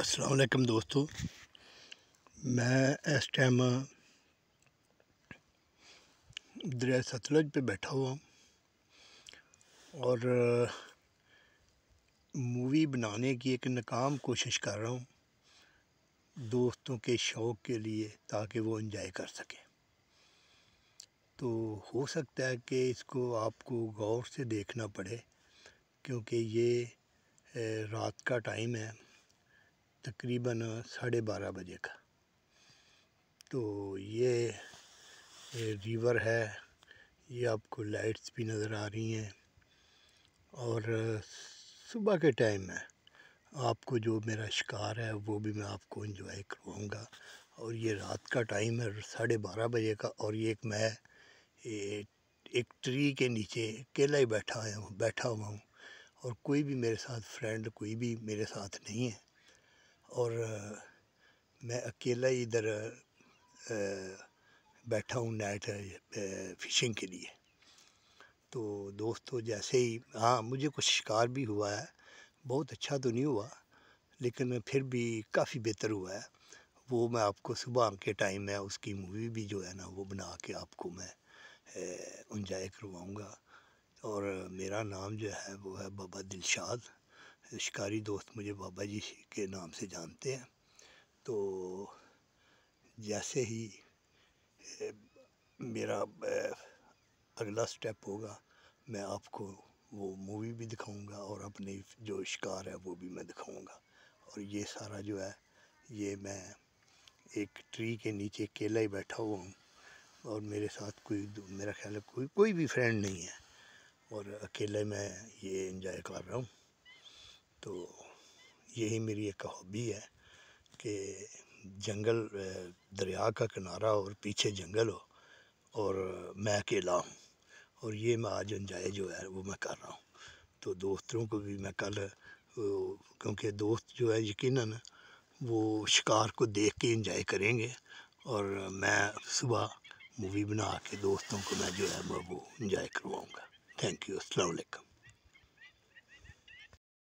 असलकम दोस्तों मैं इस टाइम दरिया सतलज पे बैठा हुआ हूँ और मूवी बनाने की एक नाकाम कोशिश कर रहा हूँ दोस्तों के शौक़ के लिए ताकि वो इन्जॉय कर सकें तो हो सकता है कि इसको आपको गौर से देखना पड़े क्योंकि ये रात का टाइम है तकरीबन साढ़े बारह बजे का तो ये रिवर है ये आपको लाइट्स भी नज़र आ रही हैं और सुबह के टाइम में आपको जो मेरा शिकार है वो भी मैं आपको इंजॉय करवाऊँगा और ये रात का टाइम है साढ़े बारह बजे का और ये एक मैं एक ट्री के नीचे अकेला ही बैठा हुआ हूँ बैठा हुआ हूँ और कोई भी मेरे साथ फ्रेंड कोई भी मेरे साथ नहीं है और मैं अकेला ही इधर बैठा हूँ नाइट फिशिंग के लिए तो दोस्तों जैसे ही हाँ मुझे कुछ शिकार भी हुआ है बहुत अच्छा तो नहीं हुआ लेकिन फिर भी काफ़ी बेहतर हुआ है वो मैं आपको सुबह के टाइम में उसकी मूवी भी जो है ना वो बना के आपको मैं इंजॉय करवाऊँगा और मेरा नाम जो है वो है बाबा दिलशाद शिकारी दोस्त मुझे बाबा जी के नाम से जानते हैं तो जैसे ही मेरा अगला स्टेप होगा मैं आपको वो मूवी भी दिखाऊंगा और अपने जो शिकार है वो भी मैं दिखाऊंगा और ये सारा जो है ये मैं एक ट्री के नीचे केला ही बैठा हुआ हूँ और मेरे साथ कोई मेरा ख्याल है कोई कोई भी फ्रेंड नहीं है और अकेले मैं ये इन्जॉय कर रहा हूँ तो यही मेरी एक हॉबी है कि जंगल दरिया का किनारा और पीछे जंगल हो और मैं अकेला हूँ और ये मैं आज इंजॉय जो है वो मैं कर रहा हूँ तो दोस्तों को भी मैं कल क्योंकि दोस्त जो है यकीन वो शिकार को देख के इंजॉय करेंगे और मैं सुबह मूवी बना के दोस्तों को मैं जो है मैं वो इंजॉय करवाऊँगा थैंक यू अस्सलाम वालेकुम